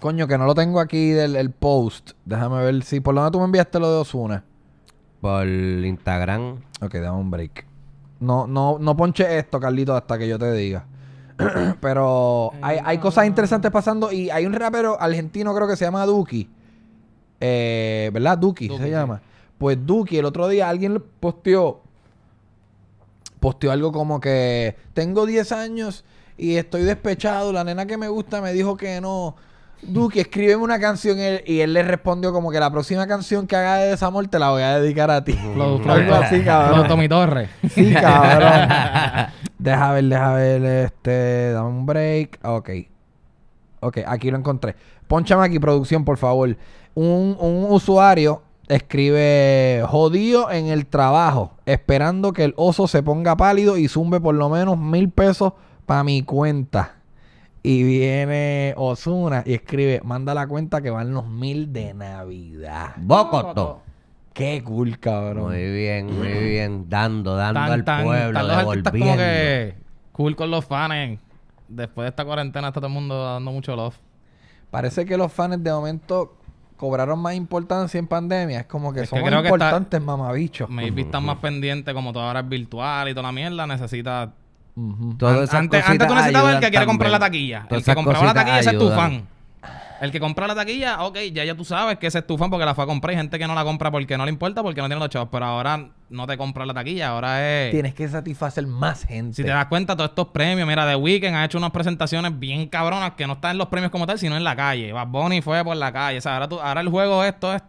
Coño, que no lo tengo aquí del el post. Déjame ver si. ¿Por dónde tú me enviaste lo de Osuna? Por Instagram. Ok, dame un break. No, no, no ponche esto, Carlito, hasta que yo te diga. Pero hay, cosas interesantes pasando. Y hay un rapero argentino, creo que se llama Duki. Eh, ¿Verdad? Duki, se llama. Pues Duki, el otro día alguien posteó. Posteó algo como que. Tengo 10 años y estoy despechado. La nena que me gusta me dijo que no. Duki, escríbeme una canción y él, le respondió como que la próxima canción que haga de desamor te la voy a dedicar a ti. Lo Algo así, cabrón. Torres. Sí, cabrón. deja ver, deja ver, este, dame un break. Ok. Ok, aquí lo encontré. Ponchame aquí, producción, por favor. Un, un usuario escribe jodido en el trabajo, esperando que el oso se ponga pálido y zumbe por lo menos mil pesos para mi cuenta. Y viene Osuna y escribe: manda la cuenta que van los mil de Navidad. Bocoto. Qué cool, cabrón. Muy bien, muy bien. Dando, dando al pueblo, devolviendo. Que cool con los fans. Después de esta cuarentena está todo el mundo dando mucho love. Parece que los fans de momento cobraron más importancia en pandemia. Es como que son que importantes, que me mamabichos. más pendientes, como todo ahora es virtual y toda la mierda, necesita antes, tú necesitabas el que quiere comprar la taquilla. El que compraba la taquilla ese es tu fan. El que compra la taquilla, ok, ya, ya tú sabes que ese es tu fan porque la fue a comprar. Hay gente que no la compra porque no le importa, porque no tiene los chavos. Pero ahora no te compra la taquilla, ahora es... Tienes que satisfacer más gente. Si te das cuenta, todos estos premios, mira, The weekend ha hecho unas presentaciones bien cabronas que no están en los premios como tal, sino en la calle. Bad Bunny fue por la calle. ahora, tú, ahora el juego esto es...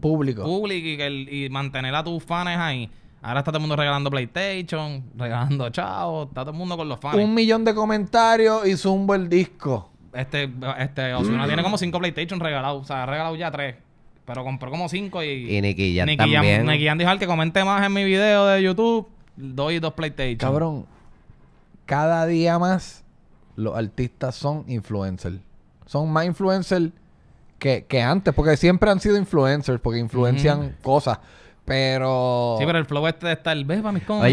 Público. Público y, y mantener a tus fans ahí. Ahora está todo el mundo regalando PlayStation, regalando Chao... está todo el mundo con los fans. Un millón de comentarios y zumbo el disco. Este, este Osuna tiene como cinco PlayStation regalados, o sea, ha regalado ya tres. Pero compró como cinco y... Y Nicky ya también. Nicky dijo al que comente más en mi video de YouTube, doy dos PlayStation. Cabrón, cada día más los artistas son influencers. Son más influencers que, antes, porque siempre han sido influencers, porque influencian cosas. Pero. Sí, pero el flow este de estar, vez, para mis